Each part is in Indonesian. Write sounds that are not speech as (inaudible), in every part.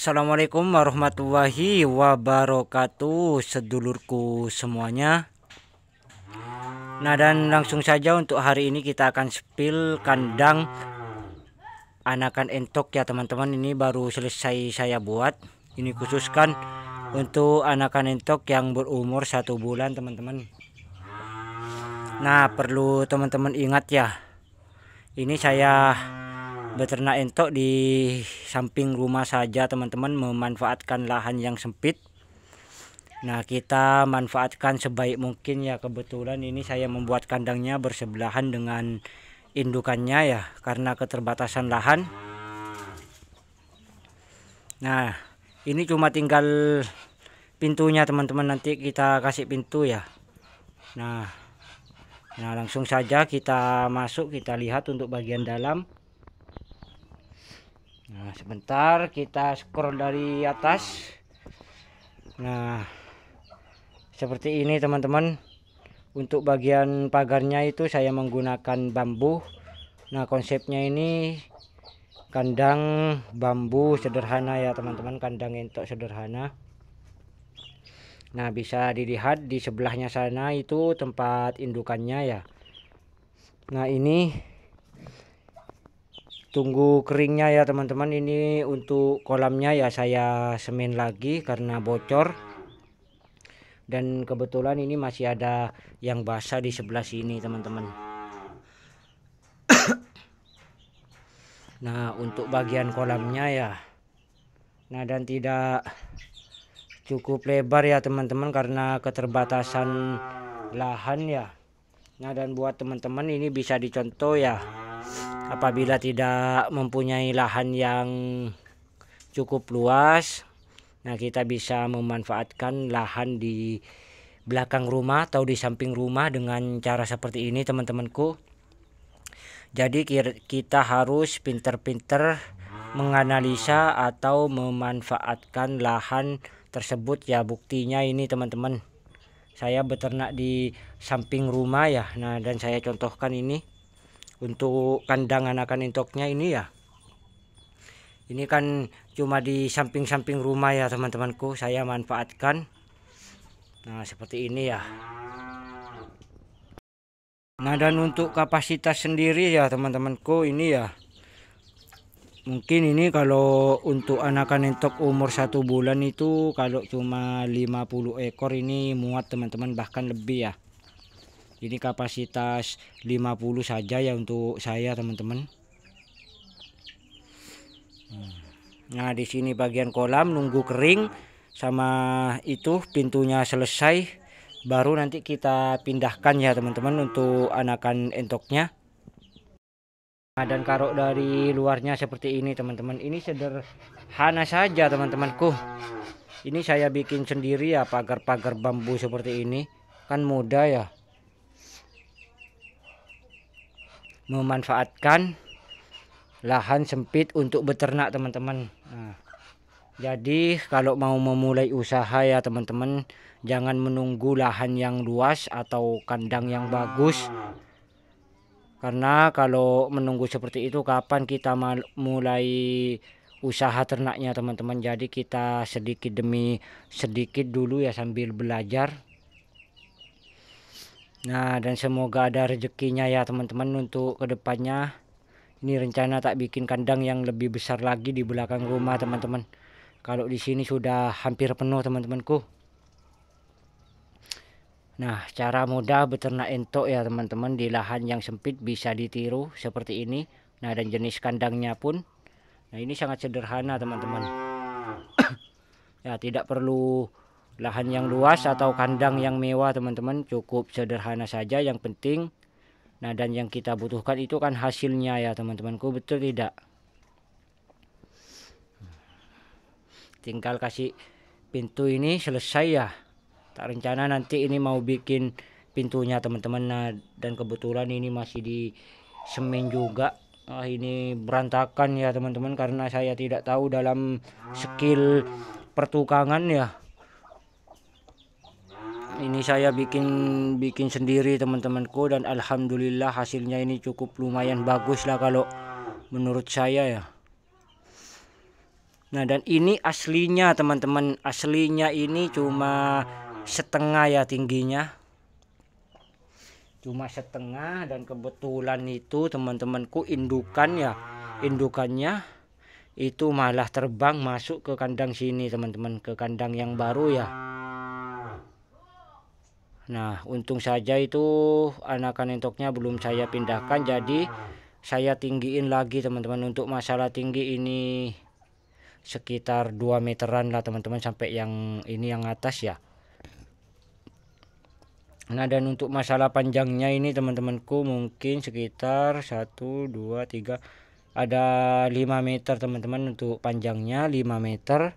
Assalamualaikum warahmatullahi wabarakatuh sedulurku semuanya Nah dan langsung saja untuk hari ini kita akan spill kandang anakan entok ya teman-teman ini baru selesai saya buat ini khususkan untuk anakan entok yang berumur satu bulan teman-teman Nah perlu teman-teman ingat ya ini saya Beternak entok di samping rumah saja teman-teman memanfaatkan lahan yang sempit. Nah kita manfaatkan sebaik mungkin ya kebetulan ini saya membuat kandangnya bersebelahan dengan indukannya ya karena keterbatasan lahan. Nah ini cuma tinggal pintunya teman-teman nanti kita kasih pintu ya. Nah, nah langsung saja kita masuk kita lihat untuk bagian dalam. Nah, sebentar kita scroll dari atas. Nah, seperti ini teman-teman. Untuk bagian pagarnya itu saya menggunakan bambu. Nah, konsepnya ini kandang bambu sederhana ya teman-teman, kandang entok sederhana. Nah, bisa dilihat di sebelahnya sana itu tempat indukannya ya. Nah, ini tunggu keringnya ya teman-teman ini untuk kolamnya ya saya semen lagi karena bocor dan kebetulan ini masih ada yang basah di sebelah sini teman-teman nah untuk bagian kolamnya ya nah dan tidak cukup lebar ya teman-teman karena keterbatasan lahan ya nah dan buat teman-teman ini bisa dicontoh ya apabila tidak mempunyai lahan yang cukup luas nah kita bisa memanfaatkan lahan di belakang rumah atau di samping rumah dengan cara seperti ini teman-temanku jadi kita harus pinter-pinter menganalisa atau memanfaatkan lahan tersebut ya buktinya ini teman-teman saya beternak di samping rumah ya nah dan saya contohkan ini untuk kandang anakan intoknya ini ya ini kan cuma di samping-samping rumah ya teman-temanku saya manfaatkan nah seperti ini ya nah dan untuk kapasitas sendiri ya teman-temanku ini ya mungkin ini kalau untuk anakan entok umur satu bulan itu kalau cuma 50 ekor ini muat teman-teman bahkan lebih ya ini kapasitas 50 saja ya untuk saya teman-teman hmm. nah di sini bagian kolam nunggu kering sama itu pintunya selesai baru nanti kita pindahkan ya teman-teman untuk anakan entoknya nah, dan karok dari luarnya seperti ini teman-teman ini sederhana saja teman-temanku ini saya bikin sendiri ya pagar-pagar bambu seperti ini kan mudah ya memanfaatkan lahan sempit untuk beternak teman-teman nah, jadi kalau mau memulai usaha ya teman-teman jangan menunggu lahan yang luas atau kandang yang bagus karena kalau menunggu seperti itu kapan kita mulai usaha ternaknya teman-teman jadi kita sedikit demi sedikit dulu ya sambil belajar Nah, dan semoga ada rezekinya ya teman-teman untuk kedepannya. Ini rencana tak bikin kandang yang lebih besar lagi di belakang rumah teman-teman. Kalau di sini sudah hampir penuh teman-temanku. Nah, cara mudah beternak entok ya teman-teman di lahan yang sempit bisa ditiru seperti ini. Nah, dan jenis kandangnya pun. Nah, ini sangat sederhana teman-teman. (coughs) ya, tidak perlu lahan yang luas atau kandang yang mewah teman-teman cukup sederhana saja yang penting nah dan yang kita butuhkan itu kan hasilnya ya teman-temanku betul tidak tinggal kasih pintu ini selesai ya tak rencana nanti ini mau bikin pintunya teman-teman nah dan kebetulan ini masih di semen juga ah, ini berantakan ya teman-teman karena saya tidak tahu dalam skill pertukangan ya ini saya bikin bikin sendiri teman-temanku dan alhamdulillah hasilnya ini cukup lumayan bagus lah kalau menurut saya ya Nah dan ini aslinya teman-teman aslinya ini cuma setengah ya tingginya cuma setengah dan kebetulan itu teman-temanku indukan ya indukannya itu malah terbang masuk ke kandang sini teman-teman ke kandang yang baru ya Nah, untung saja itu anakan entoknya belum saya pindahkan jadi saya tinggiin lagi teman-teman untuk masalah tinggi ini sekitar 2 meteran lah teman-teman sampai yang ini yang atas ya. Nah, dan untuk masalah panjangnya ini teman-temanku mungkin sekitar 1 2 3 ada 5 meter teman-teman untuk panjangnya 5 meter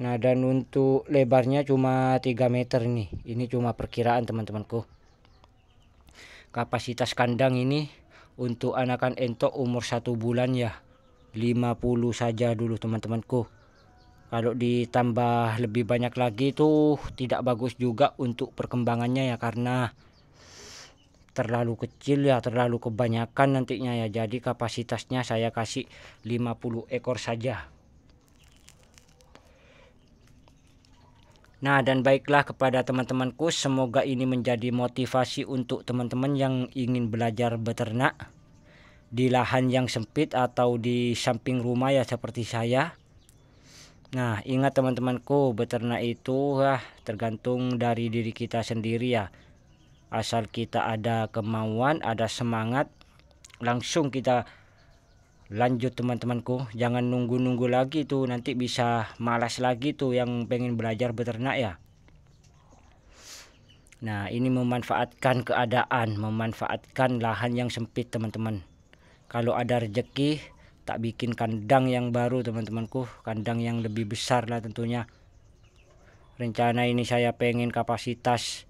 Nah dan untuk lebarnya cuma 3 meter nih. Ini cuma perkiraan teman-temanku. Kapasitas kandang ini untuk anakan entok umur satu bulan ya 50 saja dulu teman-temanku. Kalau ditambah lebih banyak lagi itu tidak bagus juga untuk perkembangannya ya karena terlalu kecil ya terlalu kebanyakan nantinya ya jadi kapasitasnya saya kasih 50 ekor saja Nah dan baiklah kepada teman-temanku semoga ini menjadi motivasi untuk teman-teman yang ingin belajar beternak di lahan yang sempit atau di samping rumah ya seperti saya. Nah ingat teman-temanku beternak itu ah, tergantung dari diri kita sendiri ya. Asal kita ada kemauan, ada semangat, langsung kita lanjut teman-temanku jangan nunggu-nunggu lagi tuh nanti bisa malas lagi tuh yang pengen belajar beternak ya nah ini memanfaatkan keadaan memanfaatkan lahan yang sempit teman-teman kalau ada rejeki tak bikin kandang yang baru teman-temanku kandang yang lebih besar lah tentunya rencana ini saya pengen kapasitas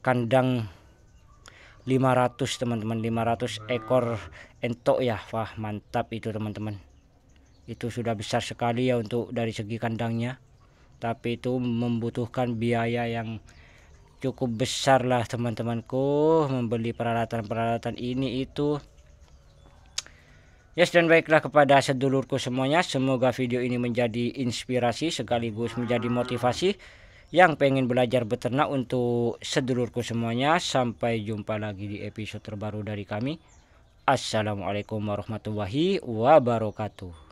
kandang 500 teman-teman 500 ekor entok ya wah mantap itu teman-teman itu sudah besar sekali ya untuk dari segi kandangnya tapi itu membutuhkan biaya yang cukup besar lah teman-temanku membeli peralatan-peralatan ini itu Yes dan baiklah kepada sedulurku semuanya semoga video ini menjadi inspirasi sekaligus menjadi motivasi yang pengen belajar beternak untuk sedulurku semuanya. Sampai jumpa lagi di episode terbaru dari kami. Assalamualaikum warahmatullahi wabarakatuh.